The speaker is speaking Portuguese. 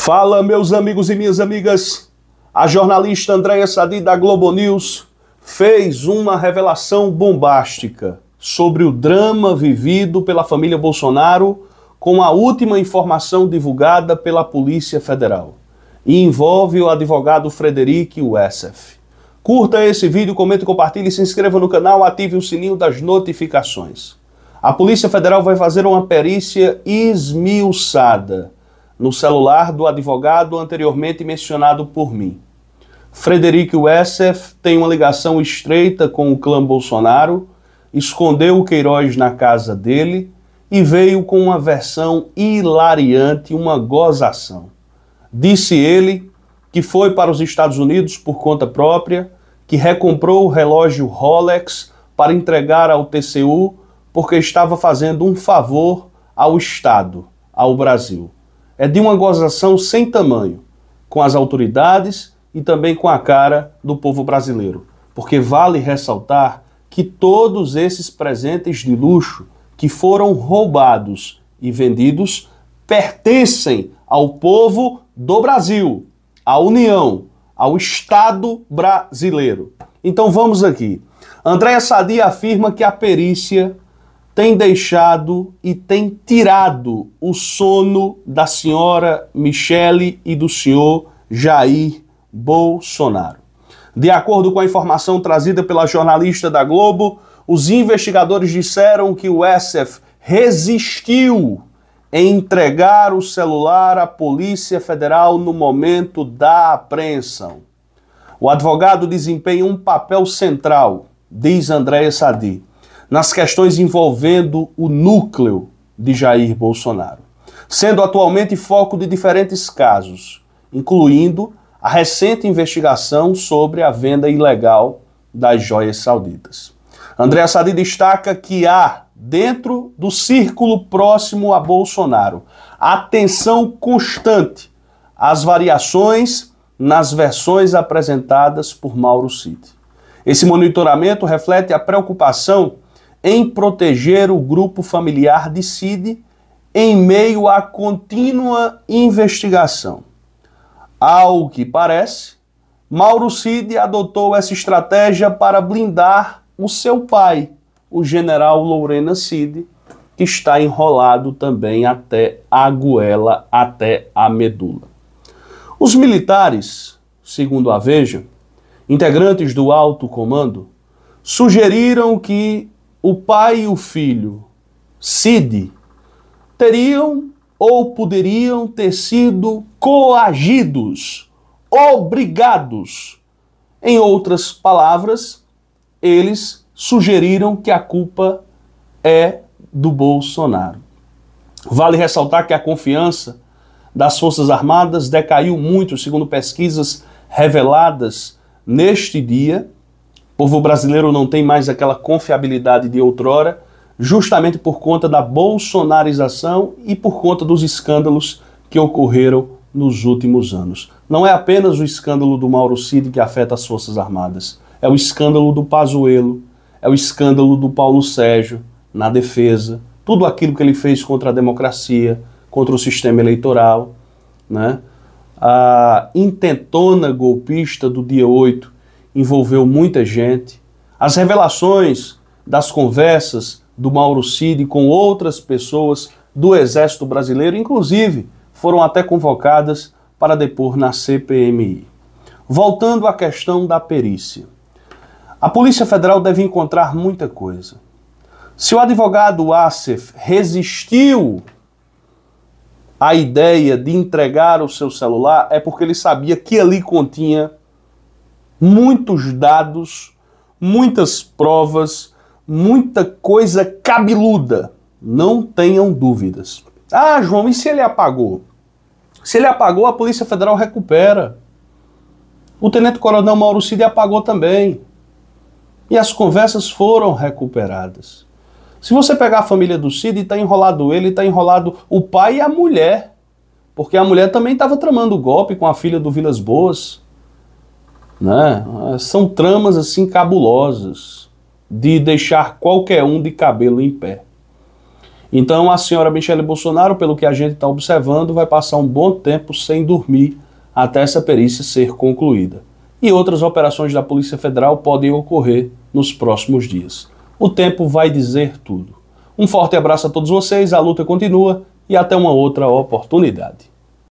Fala, meus amigos e minhas amigas. A jornalista Andréia Sadi da Globo News fez uma revelação bombástica sobre o drama vivido pela família Bolsonaro com a última informação divulgada pela Polícia Federal. E envolve o advogado Frederic Wessef. Curta esse vídeo, comente, compartilhe, se inscreva no canal, ative o sininho das notificações. A Polícia Federal vai fazer uma perícia esmiuçada no celular do advogado anteriormente mencionado por mim. Frederico Wessef tem uma ligação estreita com o clã Bolsonaro, escondeu o Queiroz na casa dele e veio com uma versão hilariante, uma gozação. Disse ele que foi para os Estados Unidos por conta própria, que recomprou o relógio Rolex para entregar ao TCU porque estava fazendo um favor ao Estado, ao Brasil é de uma gozação sem tamanho com as autoridades e também com a cara do povo brasileiro. Porque vale ressaltar que todos esses presentes de luxo que foram roubados e vendidos pertencem ao povo do Brasil, à União, ao Estado brasileiro. Então vamos aqui. Andréa Sadi afirma que a perícia tem deixado e tem tirado o sono da senhora Michele e do senhor Jair Bolsonaro. De acordo com a informação trazida pela jornalista da Globo, os investigadores disseram que o SF resistiu em entregar o celular à Polícia Federal no momento da apreensão. O advogado desempenha um papel central, diz Andréa Sadi nas questões envolvendo o núcleo de Jair Bolsonaro, sendo atualmente foco de diferentes casos, incluindo a recente investigação sobre a venda ilegal das joias sauditas. André Sadi destaca que há, dentro do círculo próximo a Bolsonaro, atenção constante às variações nas versões apresentadas por Mauro Cid. Esse monitoramento reflete a preocupação em proteger o grupo familiar de Cid em meio à contínua investigação. Ao que parece, Mauro Cid adotou essa estratégia para blindar o seu pai, o general Lorena Cid, que está enrolado também até a goela, até a medula. Os militares, segundo a Veja, integrantes do alto comando, sugeriram que o pai e o filho, Cid, teriam ou poderiam ter sido coagidos, obrigados. Em outras palavras, eles sugeriram que a culpa é do Bolsonaro. Vale ressaltar que a confiança das Forças Armadas decaiu muito, segundo pesquisas reveladas neste dia, povo brasileiro não tem mais aquela confiabilidade de outrora, justamente por conta da bolsonarização e por conta dos escândalos que ocorreram nos últimos anos. Não é apenas o escândalo do Mauro Cid que afeta as Forças Armadas, é o escândalo do Pazuello, é o escândalo do Paulo Sérgio na defesa, tudo aquilo que ele fez contra a democracia, contra o sistema eleitoral, né? a intentona golpista do dia 8, envolveu muita gente. As revelações das conversas do Mauro Cid com outras pessoas do Exército Brasileiro, inclusive, foram até convocadas para depor na CPMI. Voltando à questão da perícia. A Polícia Federal deve encontrar muita coisa. Se o advogado Assef resistiu à ideia de entregar o seu celular, é porque ele sabia que ali continha muitos dados, muitas provas, muita coisa cabeluda. Não tenham dúvidas. Ah, João, e se ele apagou? Se ele apagou, a Polícia Federal recupera. O tenente-coronel Mauro Cid apagou também. E as conversas foram recuperadas. Se você pegar a família do Cid, está enrolado ele, está enrolado o pai e a mulher. Porque a mulher também estava tramando o golpe com a filha do Vilas Boas. Né? São tramas assim cabulosas de deixar qualquer um de cabelo em pé. Então a senhora Michele Bolsonaro, pelo que a gente está observando, vai passar um bom tempo sem dormir até essa perícia ser concluída. E outras operações da Polícia Federal podem ocorrer nos próximos dias. O tempo vai dizer tudo. Um forte abraço a todos vocês, a luta continua e até uma outra oportunidade.